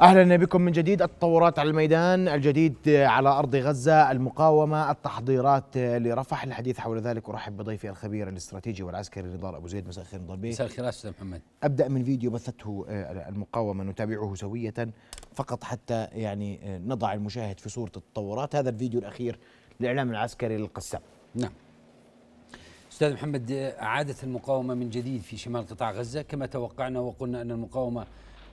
اهلا بكم من جديد التطورات على الميدان الجديد على ارض غزه المقاومه التحضيرات لرفح الحديث حول ذلك ارحب بضيفي الخبير الاستراتيجي والعسكري نضال ابو زيد مساء الخير نضال مساء الخير استاذ محمد ابدا من فيديو بثته آه، المقاومه نتابعه سويه فقط حتى يعني آه، نضع المشاهد في صوره التطورات هذا الفيديو الاخير للاعلام العسكري للقسام نعم استاذ محمد آه، عادت المقاومه من جديد في شمال قطاع غزه كما توقعنا وقلنا ان المقاومه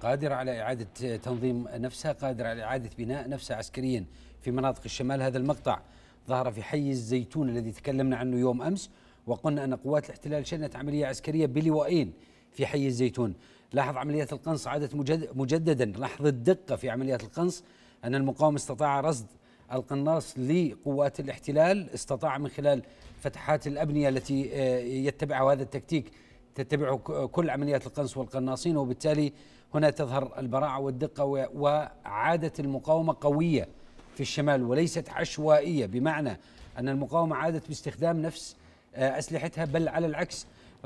قادرة على إعادة تنظيم نفسها قادرة على إعادة بناء نفسها عسكريا في مناطق الشمال هذا المقطع ظهر في حي الزيتون الذي تكلمنا عنه يوم أمس وقلنا أن قوات الاحتلال شنت عملية عسكرية بلوائين في حي الزيتون لاحظ عمليات القنص عادت مجددا لاحظ الدقة في عمليات القنص أن المقاومه استطاع رصد القناص لقوات الاحتلال استطاع من خلال فتحات الأبنية التي آه، يتبعها هذا التكتيك تتبعه كل عمليات القنص والقناصين وبالتالي هنا تظهر البراعة والدقة وعادة المقاومة قوية في الشمال وليست عشوائية بمعنى أن المقاومة عادت باستخدام نفس آه، أسلحتها بل على العكس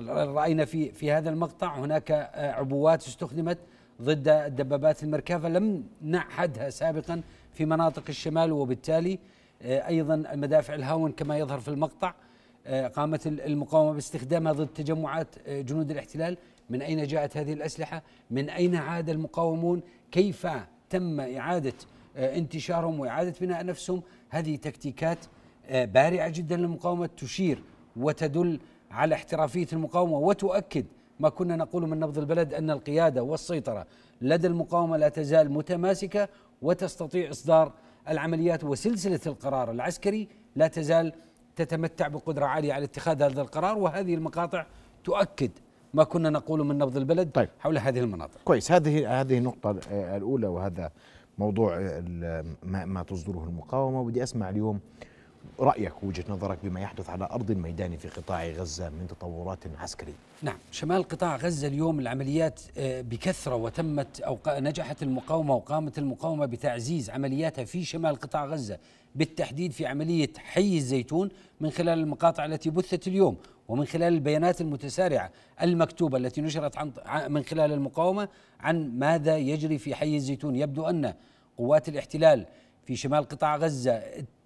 رأينا في في هذا المقطع هناك آه، عبوات استخدمت ضد الدبابات المركبة لم نعهدها سابقا في مناطق الشمال وبالتالي آه، أيضا المدافع الهاون كما يظهر في المقطع قامت المقاومة باستخدامها ضد تجمعات آه، جنود الاحتلال من أين جاءت هذه الأسلحة من أين عاد المقاومون كيف تم إعادة آه، انتشارهم وإعادة بناء نفسهم هذه تكتيكات آه، بارعة جدا للمقاومة تشير وتدل على احترافية المقاومة وتؤكد ما كنا نقول من نبض البلد أن القيادة والسيطرة لدى المقاومة لا تزال متماسكة وتستطيع إصدار العمليات وسلسلة القرار العسكري لا تزال تتمتع بقدرة عالية على اتخاذ هذا القرار وهذه المقاطع تؤكد ما كنا نقوله من نبض البلد طيب. حول هذه المناطق كويس هذه هذه النقطة الأولى وهذا موضوع ما تصدره المقاومة ودي أسمع اليوم رأيك وجهة نظرك بما يحدث على أرض الميدان في قطاع غزة من تطورات عسكرية نعم شمال قطاع غزة اليوم العمليات آه، بكثرة وتمت أو نجحت المقاومة وقامت المقاومة بتعزيز عملياتها في شمال قطاع غزة بالتحديد في عملية حي الزيتون من خلال المقاطع التي بثت اليوم ومن خلال البيانات المتسارعة المكتوبة التي نشرت عن من خلال المقاومة عن ماذا يجري في حي الزيتون يبدو أن قوات الاحتلال في شمال قطاع غزة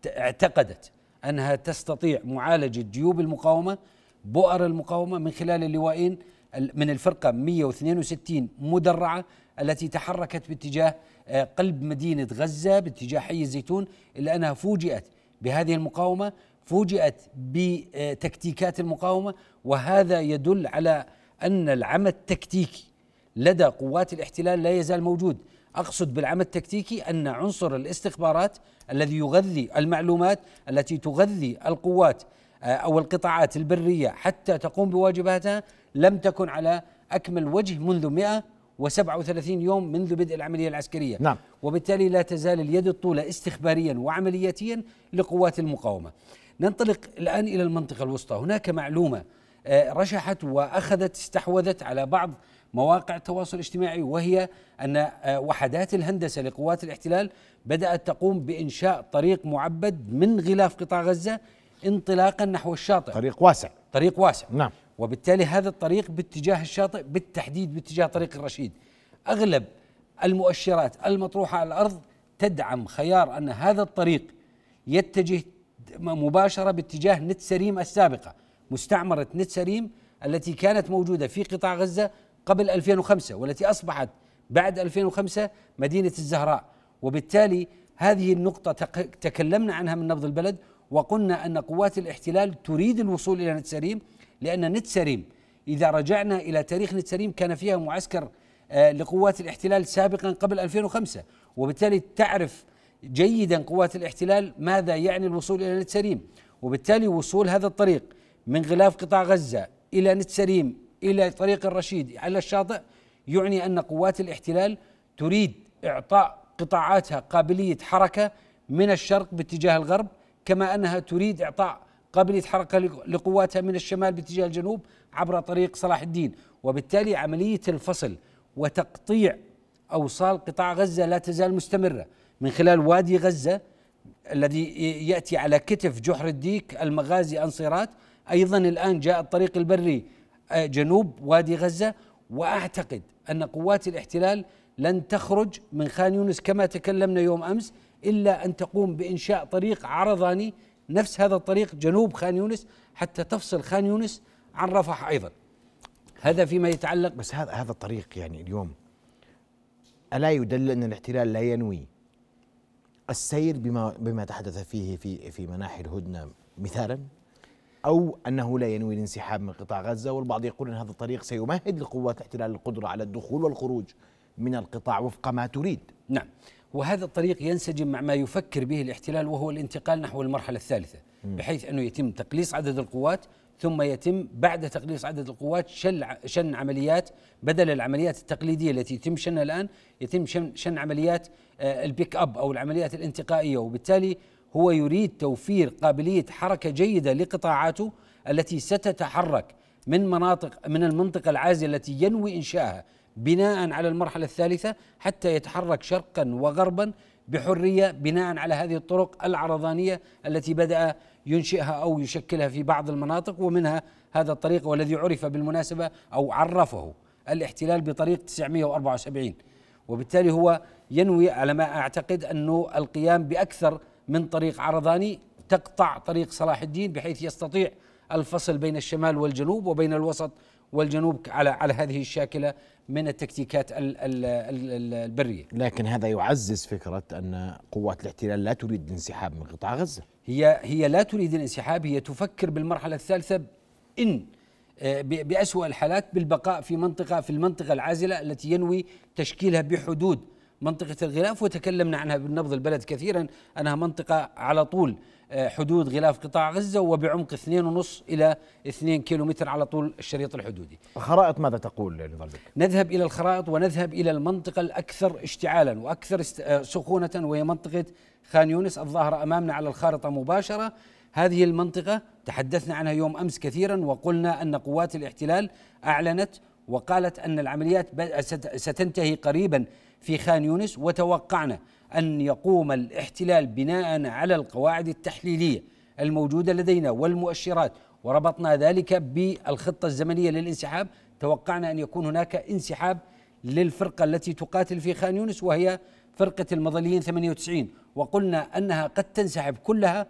اعتقدت انها تستطيع معالجه جيوب المقاومه بؤر المقاومه من خلال اللوائين من الفرقه 162 مدرعه التي تحركت باتجاه آه، قلب مدينه غزه باتجاه حي الزيتون الا انها فوجئت بهذه المقاومه فوجئت بتكتيكات المقاومه وهذا يدل على ان العمى التكتيكي لدى قوات الاحتلال لا يزال موجود اقصد بالعمل التكتيكي ان عنصر الاستخبارات الذي يغذي المعلومات التي تغذي القوات آه، او القطاعات البريه حتى تقوم بواجباتها لم تكن على اكمل وجه منذ 137 يوم منذ بدء العمليه العسكريه نعم. وبالتالي لا تزال اليد الطولى استخباريا وعملياتيا لقوات المقاومه ننطلق الان الى المنطقه الوسطى هناك معلومه آه، رشحت واخذت استحوذت على بعض مواقع التواصل الاجتماعي وهي ان آه، وحدات الهندسه لقوات الاحتلال بدات تقوم بانشاء طريق معبد من غلاف قطاع غزه انطلاقا نحو الشاطئ طريق واسع طريق واسع نعم وبالتالي هذا الطريق باتجاه الشاطئ بالتحديد باتجاه طريق الرشيد اغلب المؤشرات المطروحه على الارض تدعم خيار ان هذا الطريق يتجه مباشره باتجاه نت سريم السابقه مستعمرة نتسريم التي كانت موجودة في قطاع غزة قبل 2005 والتي أصبحت بعد 2005 مدينة الزهراء وبالتالي هذه النقطة تكلمنا عنها من نبض البلد وقلنا أن قوات الاحتلال تريد الوصول إلى نتسريم لأن نتسريم إذا رجعنا إلى تاريخ نتسريم كان فيها معسكر آه، لقوات الاحتلال سابقا قبل 2005 وبالتالي تعرف جيدا قوات الاحتلال ماذا يعني الوصول إلى نتسريم وبالتالي وصول هذا الطريق من غلاف قطاع غزة إلى نتسريم إلى طريق الرشيد على الشاطئ يعني أن قوات الاحتلال تريد إعطاء قطاعاتها قابلية حركة من الشرق باتجاه الغرب كما أنها تريد إعطاء قابلية حركة لقواتها من الشمال باتجاه الجنوب عبر طريق صلاح الدين وبالتالي عملية الفصل وتقطيع أوصال قطاع غزة لا تزال مستمرة من خلال وادي غزة الذي يأتي على كتف جحر الديك المغازي أنصيرات أيضا الآن جاء الطريق البري آه، جنوب وادي غزة وأعتقد أن قوات الاحتلال لن تخرج من خان يونس كما تكلمنا يوم أمس إلا أن تقوم بإنشاء طريق عرضاني نفس هذا الطريق جنوب خان يونس حتى تفصل خان يونس عن رفح أيضا هذا فيما يتعلق بس هذا هذا الطريق يعني اليوم ألا يدل أن الاحتلال لا ينوي السير بما بما تحدث فيه في في مناحي الهدنة مثالا أو أنه لا ينوي الانسحاب من قطاع غزة والبعض يقول أن هذا الطريق سيمهد لقوات الاحتلال القدرة على الدخول والخروج من القطاع وفق ما تريد نعم وهذا الطريق ينسجم مع ما يفكر به الاحتلال وهو الانتقال نحو المرحلة الثالثة بحيث أنه يتم تقليص عدد القوات ثم يتم بعد تقليص عدد القوات شل شن عمليات بدل العمليات التقليديه التي يتم شنها الان يتم شن, شن عمليات آه، البيك اب او العمليات الانتقائيه وبالتالي هو يريد توفير قابليه حركه جيده لقطاعاته التي ستتحرك من مناطق من المنطقه العازله التي ينوي انشائها بناء على المرحله الثالثه حتى يتحرك شرقا وغربا بحريه بناء على هذه الطرق العرضانيه التي بدا ينشئها او يشكلها في بعض المناطق ومنها هذا الطريق والذي عرف بالمناسبه او عرفه الاحتلال بطريق 974 وبالتالي هو ينوي على ما اعتقد انه القيام باكثر من طريق عرضاني تقطع طريق صلاح الدين بحيث يستطيع الفصل بين الشمال والجنوب وبين الوسط والجنوب على على هذه الشاكله من التكتيكات البريه. لكن هذا يعزز فكره ان قوات الاحتلال لا تريد الانسحاب من قطاع غزه. هي هي لا تريد الانسحاب، هي تفكر بالمرحله الثالثه ان آه، بأسوأ الحالات بالبقاء في منطقه في المنطقه العازله التي ينوي تشكيلها بحدود منطقة الغلاف وتكلمنا عنها بالنبض البلد كثيرا أنها منطقة على طول آه، حدود غلاف قطاع غزة وبعمق 2.5 إلى 2 كيلومتر على طول الشريط الحدودي الخرائط ماذا تقول لنظرك؟ نذهب إلى الخرائط ونذهب إلى المنطقة الأكثر اشتعالا وأكثر آه، سخونة وهي منطقة خان يونس الظاهرة أمامنا على الخارطة مباشرة هذه المنطقة تحدثنا عنها يوم أمس كثيرا وقلنا أن قوات الاحتلال أعلنت وقالت أن العمليات ستنتهي قريبا في خان يونس وتوقعنا أن يقوم الاحتلال بناء على القواعد التحليلية الموجودة لدينا والمؤشرات وربطنا ذلك بالخطة الزمنية للانسحاب توقعنا أن يكون هناك انسحاب للفرقة التي تقاتل في خان يونس وهي فرقة المظليين 98 وقلنا أنها قد تنسحب كلها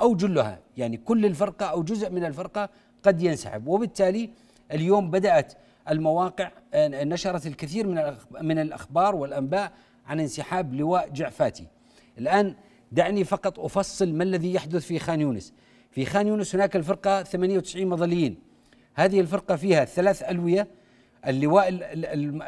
أو جلها يعني كل الفرقة أو جزء من الفرقة قد ينسحب وبالتالي اليوم بدأت المواقع نشرت الكثير من من الاخبار والانباء عن انسحاب لواء جعفاتي. الان دعني فقط افصل ما الذي يحدث في خان يونس. في خان يونس هناك الفرقه 98 مظليين. هذه الفرقه فيها ثلاث الويه اللواء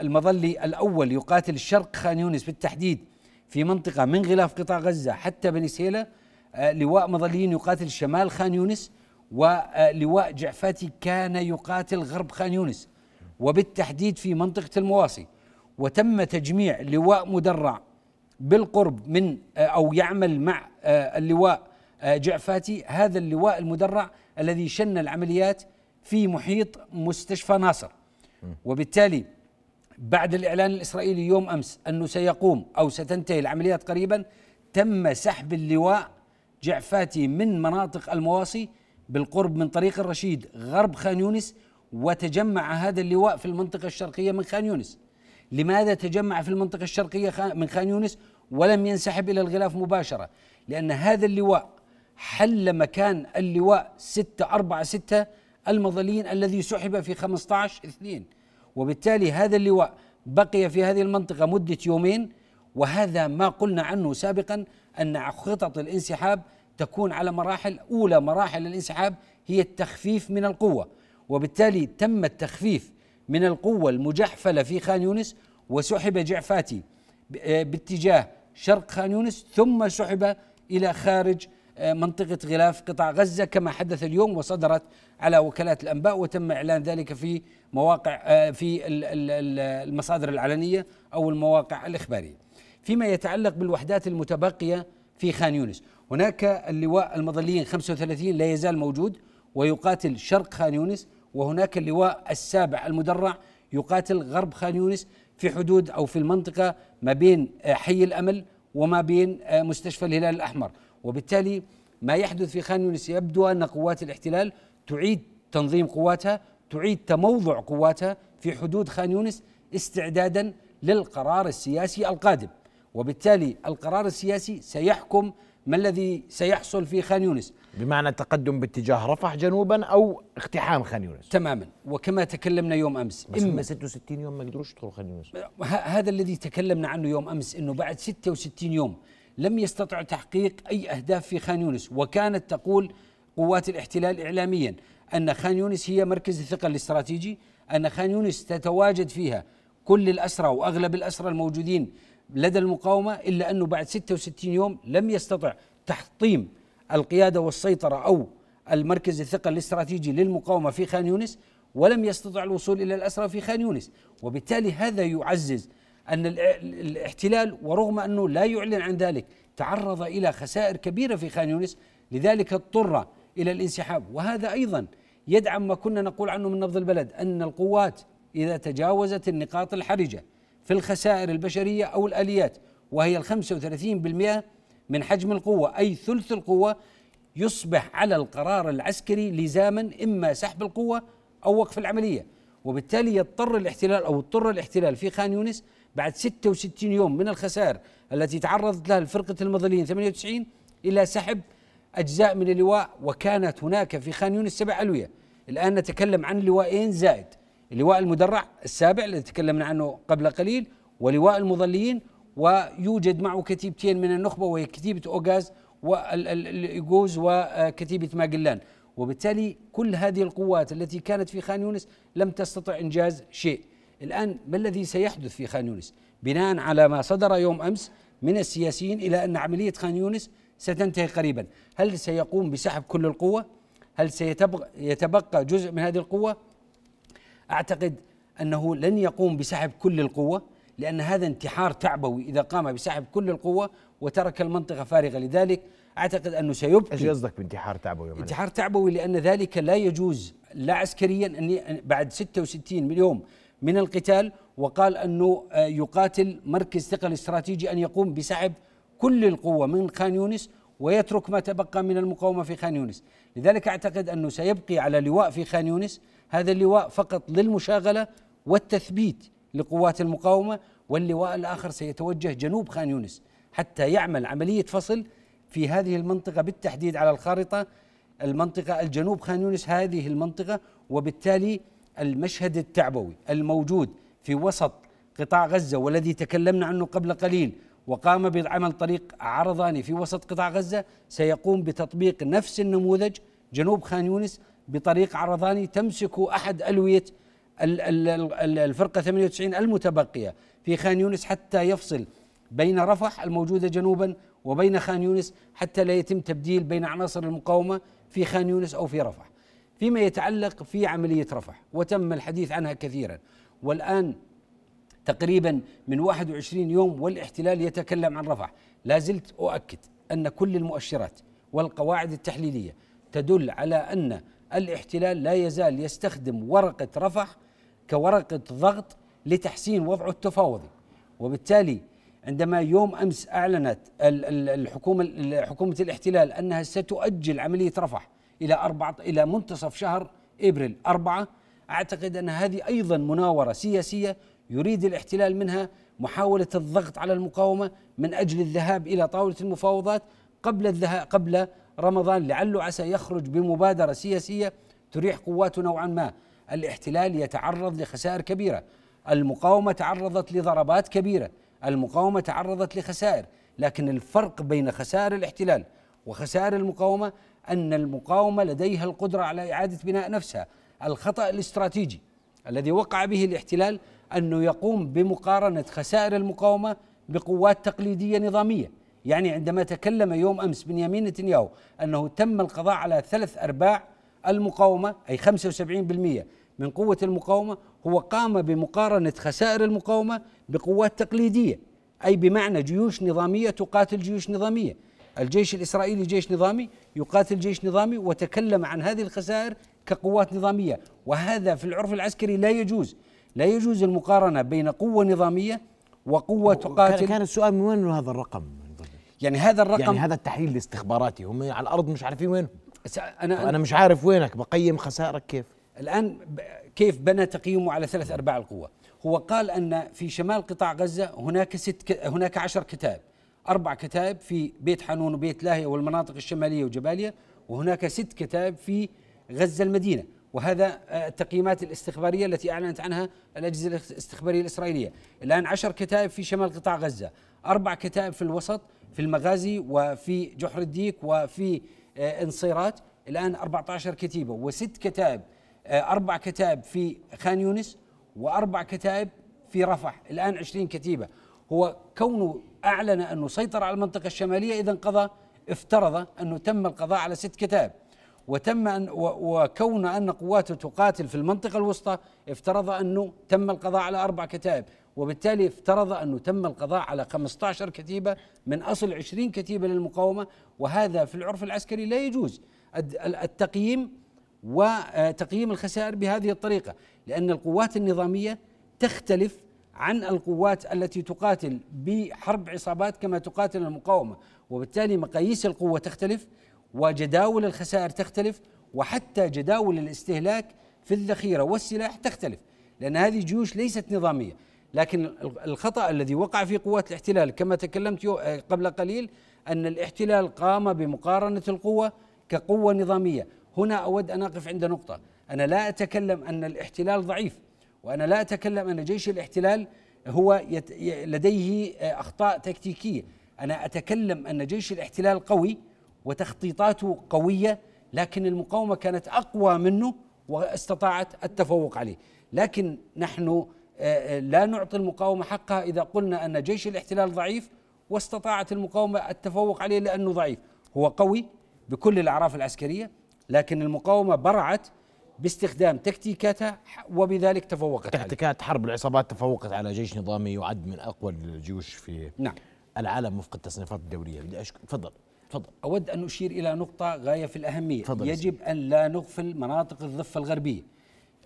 المظلي الاول يقاتل شرق خان يونس بالتحديد في منطقه من غلاف قطاع غزه حتى بني سيلة آه، لواء مظليين يقاتل شمال خان يونس ولواء آه، جعفاتي كان يقاتل غرب خان يونس وبالتحديد في منطقة المواسي وتم تجميع لواء مدرع بالقرب من آه، أو يعمل مع آه، اللواء آه، جعفاتي هذا اللواء المدرع الذي شن العمليات في محيط مستشفى ناصر وبالتالي بعد الإعلان الإسرائيلي يوم أمس أنه سيقوم أو ستنتهي العمليات قريبا تم سحب اللواء جعفاتي من مناطق المواصي بالقرب من طريق الرشيد غرب خان يونس وتجمع هذا اللواء في المنطقة الشرقية من خان يونس لماذا تجمع في المنطقة الشرقية من خان يونس ولم ينسحب إلى الغلاف مباشرة لأن هذا اللواء حل مكان اللواء 646 المظليين الذي سحب في 15 2 وبالتالي هذا اللواء بقي في هذه المنطقة مدة يومين وهذا ما قلنا عنه سابقا أن خطط الانسحاب تكون على مراحل أولى مراحل الانسحاب هي التخفيف من القوة وبالتالي تم التخفيف من القوة المجحفلة في خان يونس وسحب جعفاتي آه، باتجاه شرق خان يونس ثم سحب إلى خارج آه، منطقة غلاف قطاع غزة كما حدث اليوم وصدرت على وكالات الأنباء وتم إعلان ذلك في مواقع آه، في المصادر العلنية أو المواقع الإخبارية فيما يتعلق بالوحدات المتبقية في خان يونس هناك اللواء المظليين 35 لا يزال موجود ويقاتل شرق خان يونس وهناك اللواء السابع المدرع يقاتل غرب خان يونس في حدود أو في المنطقة ما بين آه، حي الأمل وما بين آه، مستشفى الهلال الأحمر وبالتالي ما يحدث في خان يونس يبدو أن قوات الاحتلال تعيد تنظيم قواتها تعيد تموضع قواتها في حدود خان يونس استعدادا للقرار السياسي القادم وبالتالي القرار السياسي سيحكم ما الذي سيحصل في خان يونس بمعنى التقدم باتجاه رفح جنوبا او اقتحام خان يونس تماما وكما تكلمنا يوم امس بس إما 66 يوم ما قدروش يدخلوا خان يونس هذا الذي تكلمنا عنه يوم امس انه بعد 66 يوم لم يستطع تحقيق اي اهداف في خان يونس وكانت تقول قوات الاحتلال اعلاميا ان خان يونس هي مركز الثقل الاستراتيجي ان خان يونس تتواجد فيها كل الاسرى واغلب الاسرى الموجودين لدى المقاومة إلا أنه بعد 66 يوم لم يستطع تحطيم القيادة والسيطرة أو المركز الثقل الاستراتيجي للمقاومة في خان يونس ولم يستطع الوصول إلى الأسرى في خان يونس وبالتالي هذا يعزز أن الاحتلال ورغم أنه لا يعلن عن ذلك تعرض إلى خسائر كبيرة في خان يونس لذلك اضطر إلى الانسحاب وهذا أيضا يدعم ما كنا نقول عنه من نبض البلد أن القوات إذا تجاوزت النقاط الحرجة في الخسائر البشرية أو الآليات وهي الخمسة وثلاثين بالمئة من حجم القوة أي ثلث القوة يصبح على القرار العسكري لزاما إما سحب القوة أو وقف العملية وبالتالي يضطر الاحتلال أو اضطر الاحتلال في خان يونس بعد 66 يوم من الخسائر التي تعرضت لها الفرقة المظليين 98 إلى سحب أجزاء من اللواء وكانت هناك في خان يونس سبع ألوية الآن نتكلم عن لواءين زائد اللواء المدرع السابع الذي تكلمنا عنه قبل قليل ولواء المظليين ويوجد معه كتيبتين من النخبة وهي كتيبة أوغاز والإيغوز وكتيبة ماجلان وبالتالي كل هذه القوات التي كانت في خان يونس لم تستطع إنجاز شيء الآن ما الذي سيحدث في خان يونس بناء على ما صدر يوم أمس من السياسيين إلى أن عملية خان يونس ستنتهي قريبا هل سيقوم بسحب كل القوة هل سيتبقى جزء من هذه القوة اعتقد انه لن يقوم بسحب كل القوه لان هذا انتحار تعبوي اذا قام بسحب كل القوه وترك المنطقه فارغه لذلك اعتقد انه سيبقي ايش قصدك بانتحار تعبوي؟ انتحار تعبوي لان ذلك لا يجوز لا عسكريا اني بعد 66 يوم من القتال وقال انه آه، يقاتل مركز ثقل استراتيجي ان يقوم بسحب كل القوه من خان يونس ويترك ما تبقى من المقاومه في خان يونس، لذلك اعتقد انه سيبقي على لواء في خان يونس هذا اللواء فقط للمشاغله والتثبيت لقوات المقاومه واللواء الاخر سيتوجه جنوب خان يونس حتى يعمل عمليه فصل في هذه المنطقه بالتحديد على الخارطه المنطقه الجنوب خان يونس هذه المنطقه وبالتالي المشهد التعبوي الموجود في وسط قطاع غزه والذي تكلمنا عنه قبل قليل وقام بعمل طريق عرضاني في وسط قطاع غزه سيقوم بتطبيق نفس النموذج جنوب خان يونس بطريق عرضاني تمسك احد الويه الفرقه 98 المتبقيه في خان يونس حتى يفصل بين رفح الموجوده جنوبا وبين خان يونس حتى لا يتم تبديل بين عناصر المقاومه في خان يونس او في رفح. فيما يتعلق في عمليه رفح وتم الحديث عنها كثيرا والان تقريبا من 21 يوم والاحتلال يتكلم عن رفح، لا زلت اؤكد ان كل المؤشرات والقواعد التحليليه تدل على ان الاحتلال لا يزال يستخدم ورقة رفح كورقة ضغط لتحسين وضعه التفاوضي وبالتالي عندما يوم امس اعلنت الحكومه حكومه الاحتلال انها ستؤجل عمليه رفح الى أربعة الى منتصف شهر ابريل أربعة اعتقد ان هذه ايضا مناوره سياسيه يريد الاحتلال منها محاوله الضغط على المقاومه من اجل الذهاب الى طاوله المفاوضات قبل الذهاب قبل رمضان لعله عسى يخرج بمبادرة سياسية تريح قواته نوعا ما الاحتلال يتعرض لخسائر كبيرة المقاومة تعرضت لضربات كبيرة المقاومة تعرضت لخسائر لكن الفرق بين خسائر الاحتلال وخسائر المقاومة أن المقاومة لديها القدرة على إعادة بناء نفسها الخطأ الاستراتيجي الذي وقع به الاحتلال أنه يقوم بمقارنة خسائر المقاومة بقوات تقليدية نظامية يعني عندما تكلم يوم أمس بنيامين نتنياهو أنه تم القضاء على ثلاث أرباع المقاومة أي 75% من قوة المقاومة هو قام بمقارنة خسائر المقاومة بقوات تقليدية أي بمعنى جيوش نظامية تقاتل جيوش نظامية الجيش الإسرائيلي جيش نظامي يقاتل جيش نظامي وتكلم عن هذه الخسائر كقوات نظامية وهذا في العرف العسكري لا يجوز لا يجوز المقارنة بين قوة نظامية وقوة تقاتل كان السؤال من وين هذا الرقم يعني هذا الرقم يعني هذا التحليل الاستخباراتي هم على الارض مش عارفين وينهم انا انا مش عارف وينك بقيم خسائرك كيف الان كيف بنى تقييمه على ثلاث ارباع القوه هو قال ان في شمال قطاع غزه هناك ست ك... هناك عشر كتائب اربع كتائب في بيت حنون وبيت لاهيه والمناطق الشماليه وجباليه وهناك ست كتائب في غزه المدينه وهذا آه، التقييمات الاستخبارية التي أعلنت عنها الأجهزة الاستخبارية الإسرائيلية الآن عشر كتائب في شمال قطاع غزة أربع كتائب في الوسط في المغازي وفي جحر الديك وفي آه، انصيرات الان 14 كتيبه وست كتائب آه، اربع كتائب في خان يونس واربع كتائب في رفح الان 20 كتيبه هو كونه اعلن انه سيطر على المنطقه الشماليه اذا قضى افترض انه تم القضاء على ست كتائب وتم أن وكون أن قواته تقاتل في المنطقة الوسطى افترض أنه تم القضاء على أربع كتائب وبالتالي افترض أنه تم القضاء على 15 كتيبة من أصل 20 كتيبة للمقاومة وهذا في العرف العسكري لا يجوز التقييم وتقييم آه، الخسائر بهذه الطريقة لأن القوات النظامية تختلف عن القوات التي تقاتل بحرب عصابات كما تقاتل المقاومة وبالتالي مقاييس القوة تختلف وجداول الخسائر تختلف وحتى جداول الاستهلاك في الذخيرة والسلاح تختلف لأن هذه جيوش ليست نظامية لكن الخطأ الذي وقع في قوات الاحتلال كما تكلمت آه، قبل قليل أن الاحتلال قام بمقارنة القوة كقوة نظامية هنا أود أن أقف عند نقطة أنا لا أتكلم أن الاحتلال ضعيف وأنا لا أتكلم أن جيش الاحتلال هو يت... لديه آه، أخطاء تكتيكية أنا أتكلم أن جيش الاحتلال قوي وتخطيطاته قوية لكن المقاومة كانت أقوى منه واستطاعت التفوق عليه لكن نحن آه، آه، لا نعطي المقاومة حقها إذا قلنا أن جيش الاحتلال ضعيف واستطاعت المقاومة التفوق عليه لأنه ضعيف هو قوي بكل الأعراف العسكرية لكن المقاومة برعت باستخدام تكتيكاتها وبذلك تفوقت تكتيكات حرب العصابات تفوقت على جيش نظامي يعد من أقوى الجيوش في نعم. العالم وفق التصنيفات الدولية بدي أشكر تفضل تفضل أود أن أشير إلى نقطة غاية في الأهمية يجب أن لا نغفل مناطق الضفة الغربية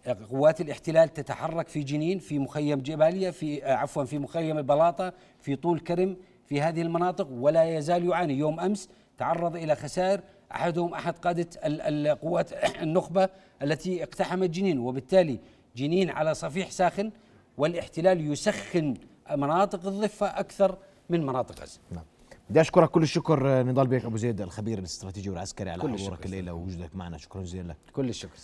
قوات الاحتلال تتحرك في جنين في مخيم جبالية في آه، عفوا في مخيم البلاطة في طول كرم في هذه المناطق ولا يزال يعاني يوم أمس تعرض إلى خسائر أحدهم أحد قادة القوات النخبة التي اقتحمت جنين وبالتالي جنين على صفيح ساخن والاحتلال يسخن مناطق الضفة أكثر من مناطق غزة نعم. بدي اشكرك كل الشكر آه، نضال بيك ابو زيد الخبير الاستراتيجي والعسكري على حضورك الليله ووجودك معنا شكرا جزيلا لك كل الشكر